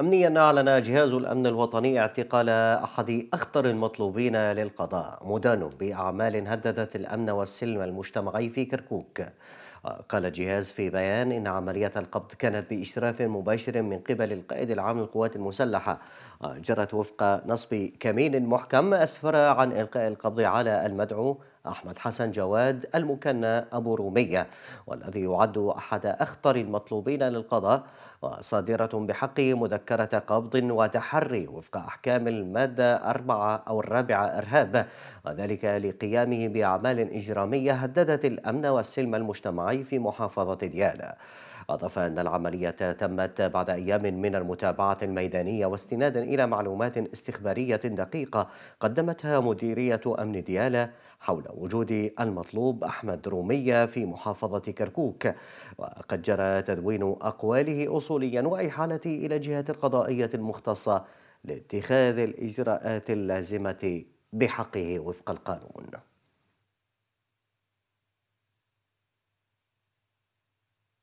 أمنيا أعلن جهاز الأمن الوطني اعتقال أحد أخطر المطلوبين للقضاء مدان بأعمال هددت الأمن والسلم المجتمعي في كركوك قال الجهاز في بيان إن عملية القبض كانت بإشراف مباشر من قبل القائد العام للقوات المسلحة جرت وفق نصب كمين محكم أسفر عن إلقاء القبض على المدعو أحمد حسن جواد المكنى أبو رومية والذي يعد أحد أخطر المطلوبين للقضاء وصادرة بحقه مذكرة قبض وتحري وفق أحكام المادة أربعة أو الرابعة إرهاب وذلك لقيامه بأعمال إجرامية هددت الأمن والسلم المجتمعي في محافظة ديالى أضاف أن العملية تمت بعد أيام من المتابعة الميدانية واستنادا إلى معلومات استخبارية دقيقة قدمتها مديرية أمن ديالى حول وجود المطلوب أحمد رومية في محافظة كركوك وقد جرى تدوين أقواله أصوليا وإحالته إلى جهة القضائية المختصة لاتخاذ الإجراءات اللازمة بحقه وفق القانون